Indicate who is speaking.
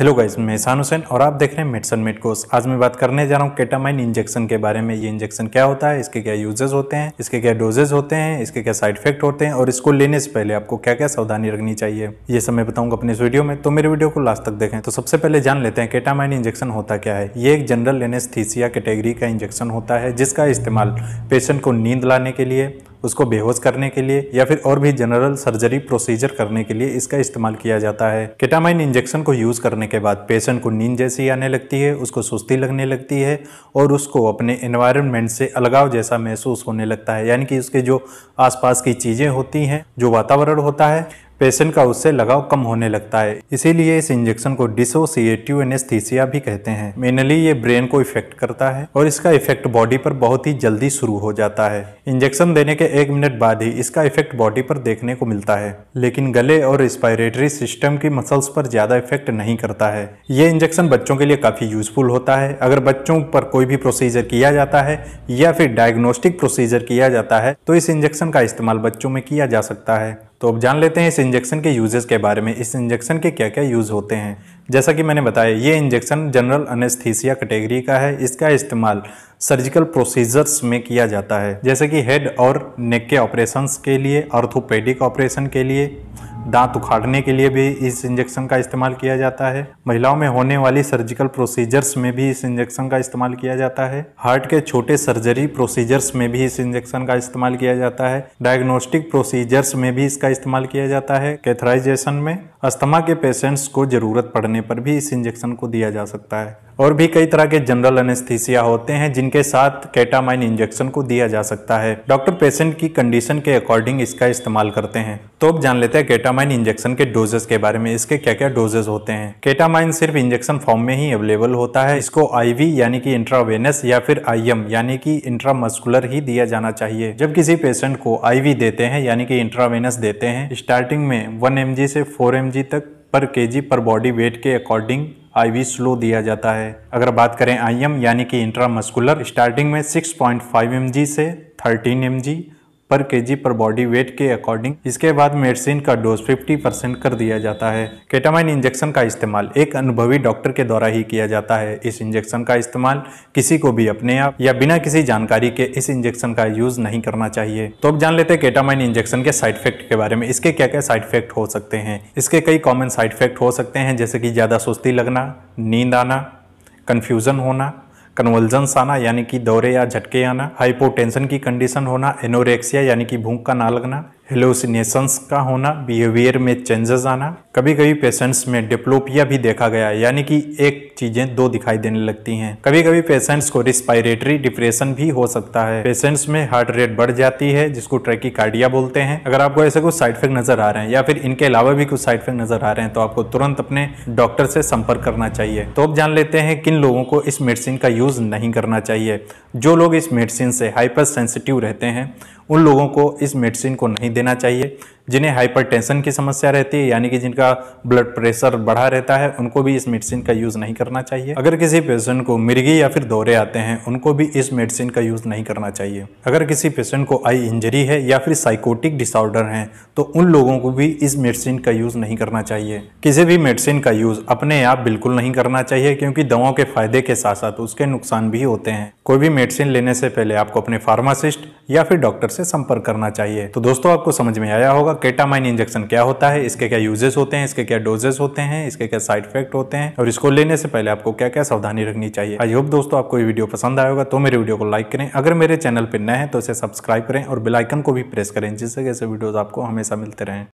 Speaker 1: hello guys मैं ईसान हुसैन और आप देख रहे हैं मेडसन मेड कोर्स आज मैं बात करने जा रहा हूँ केटामाइन इंजेक्शन के बारे में ये इंजेक्शन क्या होता है इसके क्या यूजेस होते हैं इसके क्या डोजेज होते हैं इसके क्या साइड इफेक्ट होते हैं और इसको लेने से पहले आपको क्या क्या सावधानी रखनी चाहिए ये सब मैं बताऊंगा अपने इस वीडियो में तो मेरे वीडियो को लास्ट तक देखें तो सबसे पहले जान लेते हैं केटामाइन इंजेक्शन होता क्या है ये एक जनरल एनेस्थीसिया कैटेगरी का इंजेक्शन होता है जिसका इस्तेमाल पेशेंट को नींद लाने के लिए उसको बेहोश करने के लिए या फिर और भी जनरल सर्जरी प्रोसीजर करने के लिए इसका इस्तेमाल किया जाता है केटामाइन इंजेक्शन को यूज़ करने के बाद पेशेंट को नींद जैसी आने लगती है उसको सुस्ती लगने लगती है और उसको अपने इन्वायरमेंट से अलगाव जैसा महसूस होने लगता है यानी कि उसके जो आसपास की चीज़ें होती हैं जो वातावरण होता है पेशेंट का उससे लगाव कम होने लगता है इसीलिए इस इंजेक्शन को डिसोसिएटिव एनेस्थीसिया भी कहते हैं मेनली ये ब्रेन को इफेक्ट करता है और इसका इफेक्ट बॉडी पर बहुत ही जल्दी शुरू हो जाता है इंजेक्शन देने के एक मिनट बाद ही इसका इफेक्ट बॉडी पर देखने को मिलता है लेकिन गले और रिस्पायरेटरी सिस्टम की मसल्स पर ज्यादा इफेक्ट नहीं करता है ये इंजेक्शन बच्चों के लिए काफी यूजफुल होता है अगर बच्चों पर कोई भी प्रोसीजर किया जाता है या फिर डायग्नोस्टिक प्रोसीजर किया जाता है तो इस इंजेक्शन का इस्तेमाल बच्चों में किया जा सकता है तो अब जान लेते हैं इस इंजेक्शन के यूजेस के बारे में इस इंजेक्शन के क्या क्या यूज़ होते हैं जैसा कि मैंने बताया ये इंजेक्शन जनरल अनेस्थीसिया कैटेगरी का है इसका इस्तेमाल सर्जिकल प्रोसीजर्स में किया जाता है जैसे कि हेड और नेक के ऑपरेशंस के लिए ऑर्थोपेडिक ऑपरेशन के लिए दांत उखाड़ने के लिए भी इस इंजेक्शन का इस्तेमाल किया जाता है महिलाओं में होने वाली सर्जिकल प्रोसीजर्स में भी इस इंजेक्शन का इस्तेमाल किया जाता है हार्ट के छोटे सर्जरी प्रोसीजर्स में भी इस इंजेक्शन का इस्तेमाल किया जाता है डायग्नोस्टिक प्रोसीजर्स में भी इसका इस्तेमाल किया जाता है कैथराइजेशन में अस्थमा के पेशेंट्स को जरूरत पड़ने पर भी इस इंजेक्शन को दिया जा सकता है और भी कई तरह के जनरल एनेस्थीसिया होते हैं जिनके साथ कैटामाइन इंजेक्शन को दिया जा सकता है डॉक्टर पेशेंट की कंडीशन के अकॉर्डिंग इसका इस्तेमाल करते हैं तो अब जान लेते हैं कैटामाइन इंजेक्शन के डोजेस के बारे में इसके क्या क्या डोजेस होते हैं कैटामाइन सिर्फ इंजेक्शन फॉर्म में ही अवेलेबल होता है इसको आईवी यानी कि इंट्रावेनस या फिर आईएम यानी कि इंट्रामस्कुलर ही दिया जाना चाहिए जब किसी पेशेंट को आईवी देते हैं यानी कि इंट्रावेनस देते हैं स्टार्टिंग में वन एम से फोर एम तक per KG per body weight के अकॉर्डिंग आईवी स्लो दिया जाता है अगर बात करें आईएम यानी कि इंट्रामस्कुलर स्टार्टिंग में 6.5 एमजी से 13 एमजी पर केजी पर बॉडी वेट के अकॉर्डिंग इसके बाद मेडिसिन का डोज 50 परसेंट कर दिया जाता है केटामाइन इंजेक्शन का इस्तेमाल एक अनुभवी डॉक्टर के द्वारा ही किया जाता है इस इंजेक्शन का इस्तेमाल किसी को भी अपने आप या बिना किसी जानकारी के इस इंजेक्शन का यूज नहीं करना चाहिए तो अब जान लेते हैं केटामाइन इंजेक्शन के साइड इफेक्ट के बारे में इसके क्या क्या साइड इफेक्ट हो सकते हैं इसके कई कॉमन साइड इफेक्ट हो सकते हैं जैसे कि ज़्यादा सुस्ती लगना नींद आना कन्फ्यूज़न होना कन्वल्जन्स आना यानी कि दौरे या झटके आना हाइपोटेंशन की कंडीशन होना एनोरेक्सिया यानी कि भूख का ना लगना हेलोसिनेशंस का होना बिहेवियर में चेंजेस आना कभी कभी पेशेंट्स में डिप्लोपिया भी देखा गया यानी कि एक चीजें दो दिखाई देने लगती हैं कभी कभी पेशेंट्स को रिस्पायरेटरी डिप्रेशन भी हो सकता है पेशेंट्स में हार्ट रेट बढ़ जाती है जिसको ट्रेकिकार्डिया बोलते हैं अगर आपको ऐसे कुछ साइड इफेक्ट नजर आ रहे हैं या फिर इनके अलावा भी कुछ साइड इफेक्ट नजर आ रहे हैं तो आपको तुरंत अपने डॉक्टर से संपर्क करना चाहिए तो अब जान लेते हैं किन लोगों को इस मेडिसिन का यूज नहीं करना चाहिए जो लोग इस मेडिसिन से हाइपर सेंसिटिव रहते हैं उन लोगों को इस मेडिसिन को नहीं देना चाहिए जिन्हें हाइपरटेंशन की समस्या रहती है यानी कि जिनका ब्लड प्रेशर बढ़ा रहता है उनको भी इस मेडिसिन का यूज़ नहीं करना चाहिए अगर किसी पेशेंट को मिर्गी या फिर दौरे आते हैं उनको भी इस मेडिसिन का यूज़ नहीं करना चाहिए अगर किसी पेशेंट को आई इंजरी है या फिर साइकोटिक डिसऑर्डर हैं तो उन लोगों को भी इस मेडिसिन का यूज़ नहीं करना चाहिए किसी भी मेडिसिन का यूज़ अपने आप बिल्कुल नहीं करना चाहिए क्योंकि दवाओं के फायदे के साथ साथ उसके नुकसान भी होते हैं कोई भी मेडिसिन लेने से पहले आपको अपने फार्मासिस्ट या फिर डॉक्टर से संपर्क करना चाहिए तो दोस्तों आपको समझ में आया होगा केटामाइन इंजेक्शन क्या होता है इसके क्या यूजेस होते हैं इसके क्या डोजेस होते हैं इसके क्या साइड इफेक्ट होते हैं और इसको लेने से पहले आपको क्या क्या सावधानी रखनी चाहिए आई होप दोस्तों आपको ये वीडियो पसंद आएगा तो मेरे वीडियो को लाइक करें अगर मेरे चैनल पर नए हैं तो इसे सब्सक्राइब करें और बिलाइकन को भी प्रेस करें जिससे ऐसे वीडियोज आपको हमेशा मिलते रहें